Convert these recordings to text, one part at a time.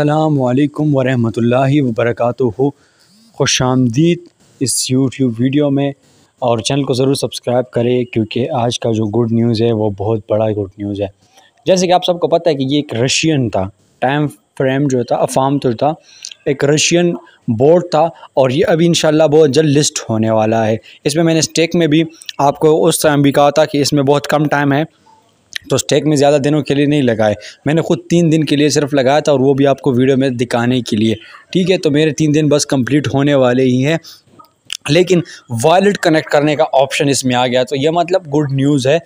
अल्लाम वरहल वबरकातुहु खुश आमदीद इस यूट्यूब वीडियो में और चैनल को ज़रूर सब्सक्राइब करें क्योंकि आज का जो गुड न्यूज़ है वो बहुत बड़ा गुड न्यूज़ है जैसे कि आप सबको पता है कि ये एक रशियन था टाइम फ्रेम जो था अफाम तो था एक रशियन बोर्ड था और ये अभी इंशाल्लाह बहुत जल्द लिस्ट होने वाला है इसमें मैंने स्टेक में भी आपको उस टाइम भी कहा था कि इसमें बहुत कम टाइम है तो स्टेक में ज़्यादा दिनों के लिए नहीं लगाए मैंने ख़ुद तीन दिन के लिए सिर्फ लगाया था और वो भी आपको वीडियो में दिखाने के लिए ठीक है तो मेरे तीन दिन बस कंप्लीट होने वाले ही हैं लेकिन वॉलेट कनेक्ट करने का ऑप्शन इसमें आ गया तो यह मतलब गुड न्यूज़ है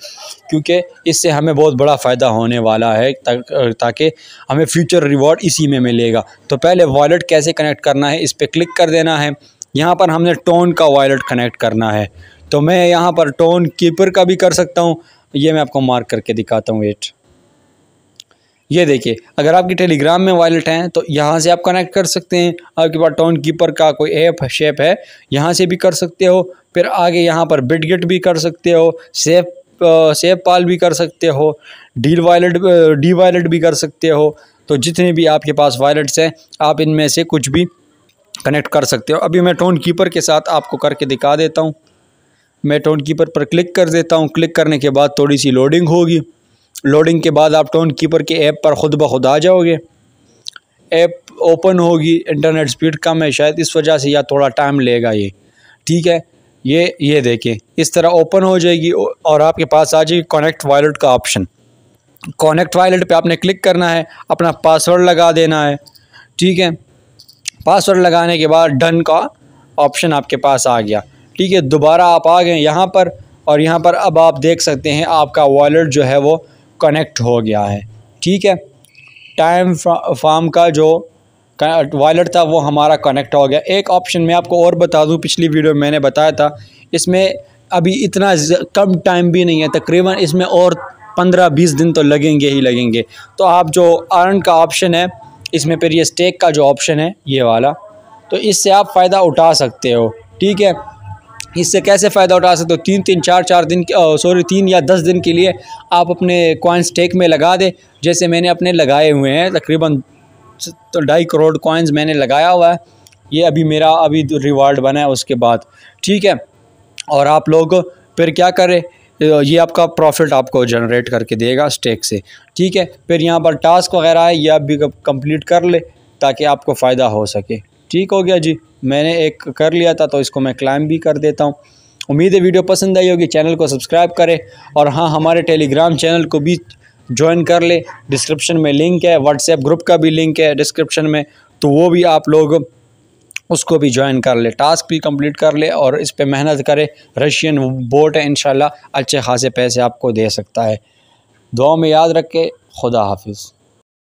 क्योंकि इससे हमें बहुत बड़ा फ़ायदा होने वाला है ताकि हमें फ्यूचर रिवॉर्ड इसी में मिलेगा तो पहले वॉलेट कैसे कनेक्ट करना है इस पर क्लिक कर देना है यहाँ पर हमने टोन का वॉलेट कनेक्ट करना है तो मैं यहाँ पर टोन कीपर का भी कर सकता हूँ ये मैं आपको मार्क करके दिखाता हूँ एट ये देखिए अगर आपकी टेलीग्राम में वॉलेट हैं तो यहाँ से आप कनेक्ट कर सकते हैं आपके पास टाउन कीपर का कोई ऐप शेप है यहाँ से भी कर सकते हो फिर आगे यहाँ पर बिटगेट भी कर सकते हो सेफ सेफ पाल भी कर सकते हो डील वॉलेट डी वॉलेट भी कर सकते हो तो जितने भी आपके पास वॉलेट्स हैं आप इनमें से कुछ भी कनेक्ट कर सकते हो अभी मैं टोन कीपर के साथ आपको करके दिखा देता हूँ मैं टोन कीपर पर क्लिक कर देता हूँ क्लिक करने के बाद थोड़ी सी लोडिंग होगी लोडिंग के बाद आप टोन कीपर के ऐप पर खुद ब खुद आ जाओगे ऐप ओपन होगी इंटरनेट स्पीड कम है शायद इस वजह से या थोड़ा टाइम लेगा ये ठीक है ये ये देखें इस तरह ओपन हो जाएगी और आपके पास आ जाएगी कॉनेक्ट वॉलेट का ऑप्शन कॉनेक्ट वॉलेट पे आपने क्लिक करना है अपना पासवर्ड लगा देना है ठीक है पासवर्ड लगाने के बाद डन का ऑप्शन आपके पास आ गया ठीक है दोबारा आप आ गए यहाँ पर और यहाँ पर अब आप देख सकते हैं आपका वॉलेट जो है वो कनेक्ट हो गया है ठीक है टाइम फार्म का जो वॉलेट था वो हमारा कनेक्ट हो गया एक ऑप्शन मैं आपको और बता दूँ पिछली वीडियो में मैंने बताया था इसमें अभी इतना कम टाइम भी नहीं है तकरीबन इसमें और पंद्रह बीस दिन तो लगेंगे ही लगेंगे तो आप जो अर्न का ऑप्शन है इसमें फिर ये स्टेक का जो ऑप्शन है ये वाला तो इससे आप फ़ायदा उठा सकते हो ठीक है इससे कैसे फ़ायदा उठा सकते हो तीन तीन चार चार दिन सॉरी तीन या दस दिन के लिए आप अपने कॉइन्स टेक में लगा दें जैसे मैंने अपने लगाए हुए हैं तकरीबन तो ढाई करोड़ कॉइन्स मैंने लगाया हुआ है ये अभी मेरा अभी रिवार्ड बना है उसके बाद ठीक है और आप लोग फिर क्या करें ये आपका प्रॉफिट आपको जनरेट करके देगा स्टेक से ठीक है फिर यहाँ पर टास्क वगैरह है ये आप भी कंप्लीट कर ले ताकि आपको फ़ायदा हो सके ठीक हो गया जी मैंने एक कर लिया था तो इसको मैं क्लाइम भी कर देता हूँ उम्मीद है वीडियो पसंद आई होगी चैनल को सब्सक्राइब करें और हाँ हमारे टेलीग्राम चैनल को भी ज्वाइन कर ले डिस्क्रिप्शन में लिंक है व्हाट्सएप ग्रुप का भी लिंक है डिस्क्रिप्शन में तो वो भी आप लोग उसको भी ज्वाइन कर ले टास्क भी कंप्लीट कर ले और इस पर मेहनत करे रशियन बोट है इन अच्छे खासे पैसे आपको दे सकता है दुआ में याद रखे खुदा हाफिज़